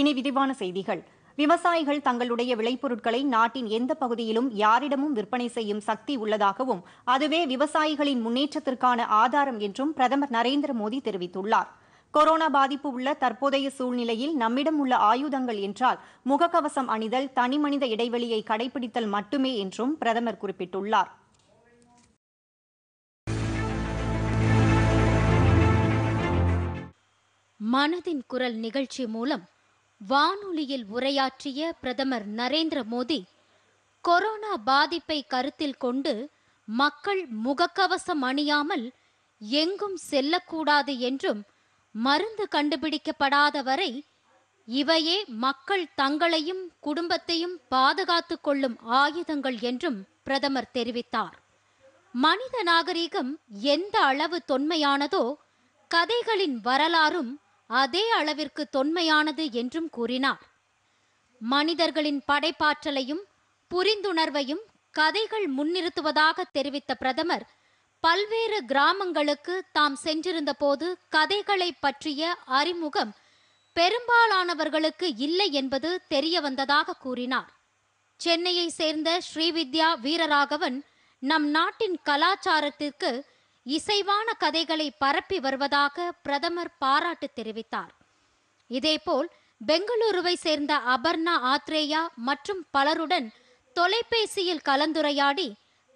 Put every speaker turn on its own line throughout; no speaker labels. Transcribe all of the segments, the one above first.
இனி விரிவான செய்திகள் விவசாயிகள் தங்களுடைய விளைபொருட்களை நாட்டின் எந்த பகுதியிலும் யாரிடமும் விற்பனை செய்யும் சக்தி உள்ளதாகவும் அதுவே விவசாயிகளின் முன்னேற்றத்திற்கான ஆதாரம் என்றும் பிரதமர் நரேந்திர மோடி தெரிவித்துள்ளார் கொரோனா பாதிப்பு உள்ள தற்போதைய சூழ்நிலையில் நம்மிடம் உள்ள ஆயுதங்கள் என்றால் முகக்கவசம் அணிதல் தனிமனித இடைவெளியை கடைபிடித்தல் மட்டுமே என்றும் பிரதமர் குறிப்பிட்டுள்ளார் மனதின் குரல் நிகழ்ச்சி மூலம் வானொலியில் உரையாற்றிய பிரதமர் நரேந்திர மோடி கொரோனா பாதிப்பை கருத்தில் கொண்டு மக்கள் முகக்கவசம் அணியாமல் எங்கும் செல்லக்கூடாது என்றும் மருந்து கண்டுபிடிக்கப்படாத வரை இவையே மக்கள் தங்களையும் குடும்பத்தையும் பாதுகாத்து கொள்ளும் ஆயுதங்கள் என்றும் பிரதமர் தெரிவித்தார் மனித நாகரீகம் எந்த அளவு தொன்மையானதோ கதைகளின் வரலாறும் அதே அளவிற்கு தொன்மையானது என்றும் கூறினார் மனிதர்களின் படைப்பாற்றலையும் புரிந்துணர்வையும் கதைகள் முன்னிறுத்துவதாக தெரிவித்த பிரதமர் பல்வேறு கிராமங்களுக்கு தாம் சென்றிருந்த போது கதைகளை பற்றிய அறிமுகம் பெரும்பாலானவர்களுக்கு இல்லை என்பது தெரிய வந்ததாக கூறினார் சென்னையை சேர்ந்த ஸ்ரீவித்யா வீரராகவன் நம் நாட்டின் கலாச்சாரத்திற்கு இசைவான கதைகளை பரப்பி வருவதாக பிரதமர் பாராட்டு தெரிவித்தார் இதேபோல் பெங்களூருவை சேர்ந்த அபர்ணா ஆத்ரேயா மற்றும் பலருடன் தொலைபேசியில் கலந்துரையாடி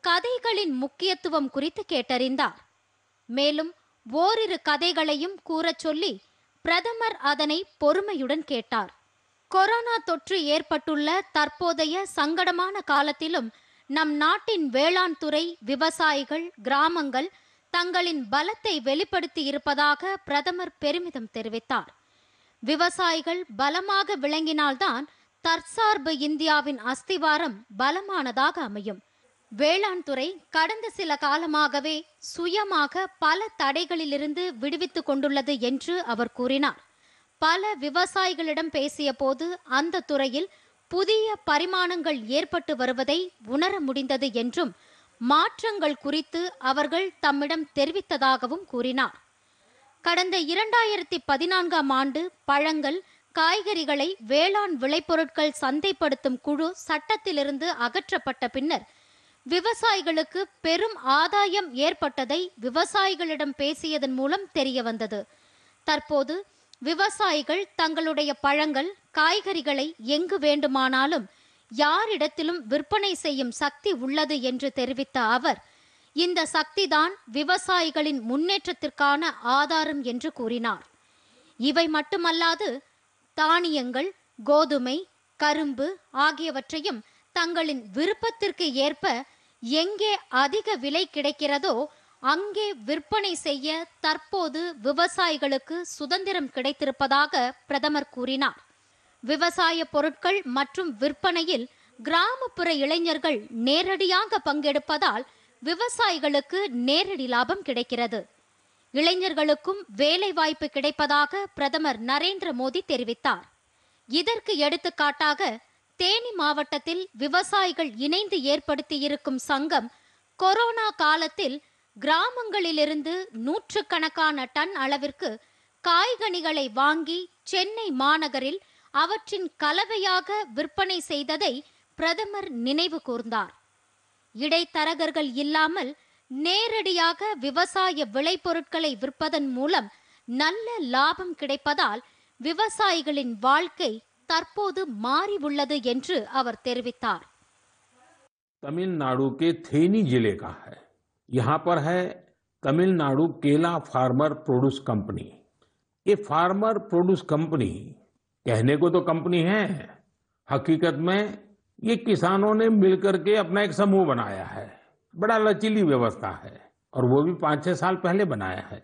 கதைகளின் முக்கியத்துவம் குறித்து கேட்டறிந்தார் மேலும் ஓரிரு கதைகளையும் கூறச் சொல்லி பிரதமர் அதனை பொறுமையுடன் கேட்டார் கொரோனா தொற்று ஏற்பட்டுள்ள தற்போதைய சங்கடமான காலத்திலும் நம் நாட்டின் வேளாண் துறை விவசாயிகள் கிராமங்கள் தங்களின் பலத்தை வெளிப்படுத்தி இருப்பதாக பிரதமர் பெருமிதம் தெரிவித்தார் விவசாயிகள் பலமாக விளங்கினால்தான் தற்சார்பு இந்தியாவின் அஸ்திவாரம் பலமானதாக அமையும் வேளாண் துறை கடந்த சில காலமாகவே சுயமாக பல தடைகளிலிருந்து விடுவித்துக் கொண்டுள்ளது என்று அவர் கூறினார் பல விவசாயிகளிடம் பேசிய போது அந்த துறையில் புதிய பரிமாணங்கள் ஏற்பட்டு வருவதை உணர முடிந்தது என்றும் மாற்றங்கள் குறித்து அவர்கள் தம்மிடம் தெரிவித்ததாகவும் கூறினார் கடந்த இரண்டாயிரத்தி பதினான்காம் ஆண்டு பழங்கள் காய்கறிகளை வேளாண் விளைபொருட்கள் சந்தைப்படுத்தும் குழு சட்டத்திலிருந்து அகற்றப்பட்ட பின்னர் விவசாயிகளுக்கு பெரும் ஆதாயம் ஏற்பட்டதை விவசாயிகளிடம் பேசியதன் மூலம் தெரிய வந்தது தற்போது விவசாயிகள் தங்களுடைய பழங்கள் காய்கறிகளை எங்கு வேண்டுமானாலும் யாரிடத்திலும் விற்பனை செய்யும் சக்தி உள்ளது என்று தெரிவித்த அவர் இந்த சக்திதான் விவசாயிகளின் முன்னேற்றத்திற்கான ஆதாரம் என்று கூறினார் இவை மட்டுமல்லாது தானியங்கள் கோதுமை கரும்பு ஆகியவற்றையும் தங்களின் விருப்பத்திற்கு ஏற்ப எங்கே அதிக விலை கிடைக்கிறதோ அங்கே விற்பனை செய்ய தற்போது விவசாயிகளுக்கு சுதந்திரம் கிடைத்திருப்பதாக பிரதமர் கூறினார் விவசாய பொருட்கள் மற்றும் விற்பனையில் கிராமப்புற இளைஞர்கள் நேரடியாக பங்கெடுப்பதால் விவசாயிகளுக்கு நேரடி லாபம் கிடைக்கிறது இளைஞர்களுக்கும் வேலை வாய்ப்பு கிடைப்பதாக பிரதமர் நரேந்திர மோடி தெரிவித்தார் இதற்கு எடுத்துக்காட்டாக தேனி மாவட்டத்தில் விவசாயிகள் இணைந்து ஏற்படுத்தியிருக்கும் சங்கம் கொரோனா காலத்தில் கிராமங்களிலிருந்து நூற்றுக்கணக்கான டன் அளவிற்கு காய்கனிகளை வாங்கி சென்னை மாநகரில் அவற்றின் கலவையாக விற்பனை செய்ததை பிரதமர் நினைவு கூர்ந்தார் இடைத்தரகர்கள் இல்லாமல் நேரடியாக விவசாய விளைபொருட்களை விற்பதன் மூலம் நல்ல லாபம் கிடைப்பதால் விவசாயிகளின் வாழ்க்கை தற்போது மாறி உள்ளது என்று அவர் தெரிவித்தார்
தமிழ்நாடு தேனி थेनी जिले ஹ தமிழ்நாடு यहाँ ஃபார்மர் है கம்பெனி केला फार्मर प्रोड्यूस कहने को तो कंपनी है हकीकत में ये किसानों ने मिलकर के अपना एक समूह बनाया है बड़ा लचीली व्यवस्था है और वो भी पांच छह साल पहले बनाया है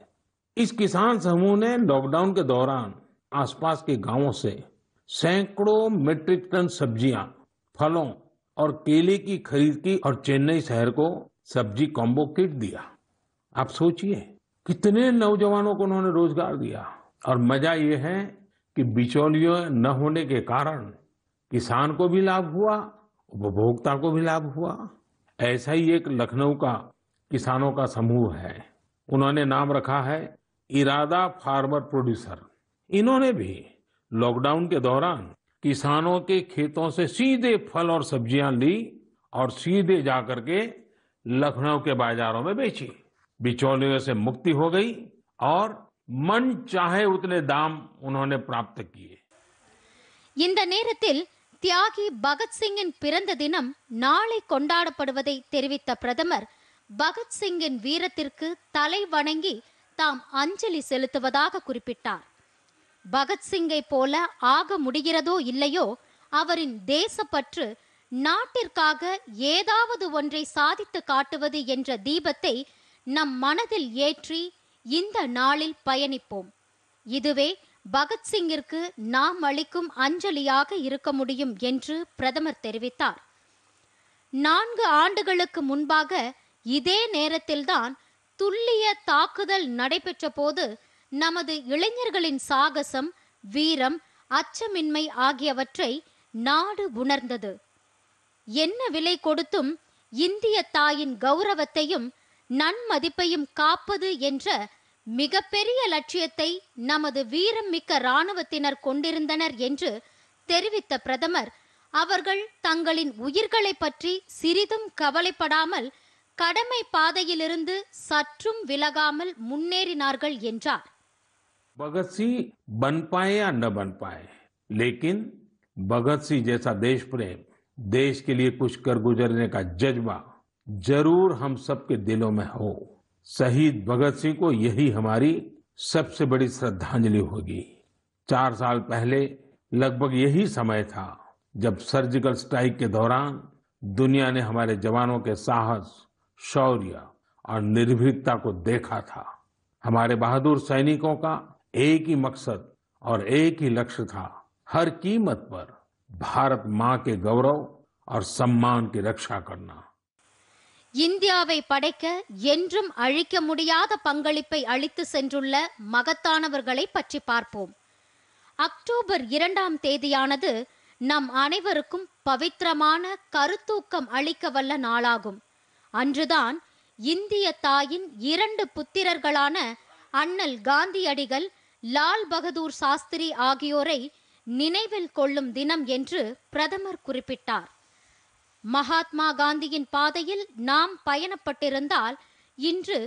इस किसान समूह ने लॉकडाउन के दौरान आसपास के गांवों से सैकड़ों मेट्रिक टन सब्जियां फलों और केले की खरीद की और चेन्नई शहर को सब्जी कॉम्बो किट दिया आप सोचिए कितने नौजवानों को उन्होंने रोजगार दिया और मजा ये है कि बिचौलियों न होने के कारण किसान को भी लाभ हुआ उपभोक्ता को भी लाभ हुआ ऐसा ही एक लखनऊ का किसानों का समूह है उन्होंने नाम रखा है इरादा फार्मर प्रोड्यूसर इन्होंने भी लॉकडाउन के दौरान किसानों के खेतों से सीधे फल और सब्जियां ली और सीधे जाकर के लखनऊ के बाजारों में बेची बिचौलियों से मुक्ति हो गई और மண் சாஹே உத்தனை தாம் உன்னோனே பிராப்த கியே
இந்த நேரத்தில் தியாகி பகத்சிங்கின் பிறந்த தினம் நாளை கொண்டாடப்படுவதை தெரிவித்த பிரதமர் பகத்சிங்கின் வீரத்திற்கு தலை வணங்கி தாம் அஞ்சலி செலுத்துவதாக குறிப்பிட்டார் பகத்சிங்கை போல ஆக முடிகிறதோ இல்லையோ அவரின் தேசப்பற்று நாட்டிற்காக ஏதாவது ஒன்றை சாதித்து காட்டுவது என்ற தீபத்தை நம் மனதில் ஏற்றி இந்த நாளில் பயணிப்போம் இதுவே பகத்சிங்கிற்கு நாம் அளிக்கும் அஞ்சலியாக இருக்க முடியும் என்று பிரதமர் தெரிவித்தார் நான்கு ஆண்டுகளுக்கு முன்பாக இதே நேரத்தில்தான் துல்லிய தாக்குதல் நடைபெற்ற போது நமது இளைஞர்களின் சாகசம் வீரம் அச்சமின்மை ஆகியவற்றை நாடு உணர்ந்தது என்ன விலை கொடுத்தும் இந்திய தாயின் கௌரவத்தையும் நன்மதிப்பையும் காப்பது என்ற மிகப்பெரிய லட்சியத்தை நமது வீரம் மிக்க இராணுவத்தினர் கொண்டிருந்தனர் என்று தெரிவித்த பிரதமர் அவர்கள் தங்களின் உயிர்களை பற்றி சிறிதும் கவலைப்படாமல் கடமை பாதையிலிருந்து சற்றும் விலகாமல் முன்னேறினார்கள் என்றார்
பகத்சி பன்பாயே அண்ட பன்பாயே லேக்கின் பகத்சி ஜேசா தேஷ் பிரேம் தேஷ் கே குஷ் கர் குஜர்னே கா ஜஜ்பா जरूर हम सबके दिलों में हो शहीद भगत सिंह को यही हमारी सबसे बड़ी श्रद्धांजलि होगी चार साल पहले लगभग यही समय था जब सर्जिकल स्ट्राइक के दौरान दुनिया ने हमारे जवानों के साहस शौर्य और निर्भीकता को देखा था हमारे बहादुर सैनिकों का एक ही मकसद और एक ही लक्ष्य था हर कीमत पर भारत मां के गौरव और सम्मान की रक्षा करना
இந்தியாவை படைக்க என்றும் அழிக்க முடியாத பங்களிப்பை அளித்து சென்றுள்ள மகத்தானவர்களை பற்றி பார்ப்போம் அக்டோபர் இரண்டாம் தேதியானது நம் அனைவருக்கும் பவித்திரமான கருத்தூக்கம் அளிக்க வல்ல நாளாகும் அன்றுதான் இந்திய தாயின் இரண்டு புத்திரர்களான அண்ணல் காந்தியடிகள் லால் பகதூர் சாஸ்திரி ஆகியோரை நினைவில் கொள்ளும் தினம் என்று பிரதமர் குறிப்பிட்டார் மகாத்மா காந்தியின் பாதையில் நாம் பயணப்பட்டிருந்தால் இன்று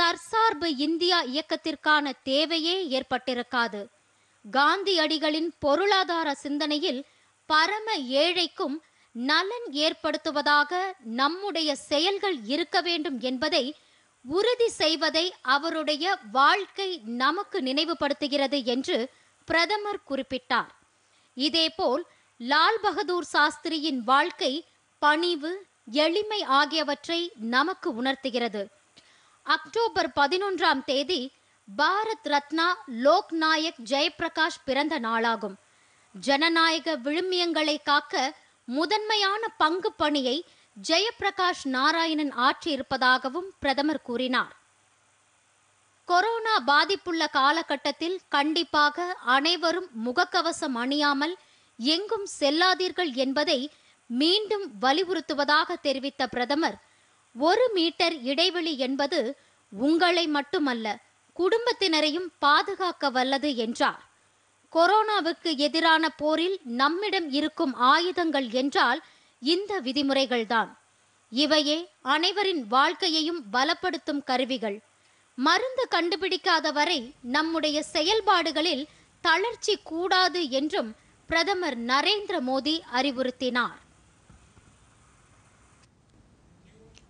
தற்சார்பு இந்தியா இயக்கத்திற்கான தேவையே ஏற்பட்டிருக்காது காந்தியடிகளின் பொருளாதார சிந்தனையில் பரம ஏழைக்கும் நலன் ஏற்படுத்துவதாக நம்முடைய செயல்கள் இருக்க வேண்டும் என்பதை உறுதி செய்வதை அவருடைய வாழ்க்கை நமக்கு நினைவுபடுத்துகிறது என்று பிரதமர் குறிப்பிட்டார் இதேபோல் லால் பகதூர் சாஸ்திரியின் வாழ்க்கை பணிவு எளிமை ஆகியவற்றை நமக்கு உணர்த்துகிறது அக்டோபர் பதினொன்றாம் தேதி பாரத் ரத்னா லோக் நாயக் ஜெயபிரகாஷ் பிறந்த நாளாகும் ஜனநாயக விழுமியங்களை காக்க முதன்மையான பங்கு பணியை ஜெயபிரகாஷ் நாராயணன் ஆற்றியிருப்பதாகவும் பிரதமர் கூறினார் கொரோனா பாதிப்புள்ள காலகட்டத்தில் கண்டிப்பாக அனைவரும் முகக்கவசம் அணியாமல் எங்கும் செல்லாதீர்கள் என்பதை மீண்டும் வலியுறுத்துவதாக தெரிவித்த பிரதமர் ஒரு மீட்டர் இடைவெளி என்பது உங்களை மட்டுமல்ல குடும்பத்தினரையும் பாதுகாக்க வல்லது என்றார் கொரோனாவுக்கு எதிரான போரில் நம்மிடம் இருக்கும் ஆயுதங்கள் என்றால் இந்த விதிமுறைகள்தான் இவையே அனைவரின் வாழ்க்கையையும் பலப்படுத்தும் கருவிகள் மருந்து கண்டுபிடிக்காத வரை நம்முடைய செயல்பாடுகளில் தளர்ச்சி கூடாது என்றும் பிரதமர் நரேந்திர மோடி அறிவுறுத்தினார்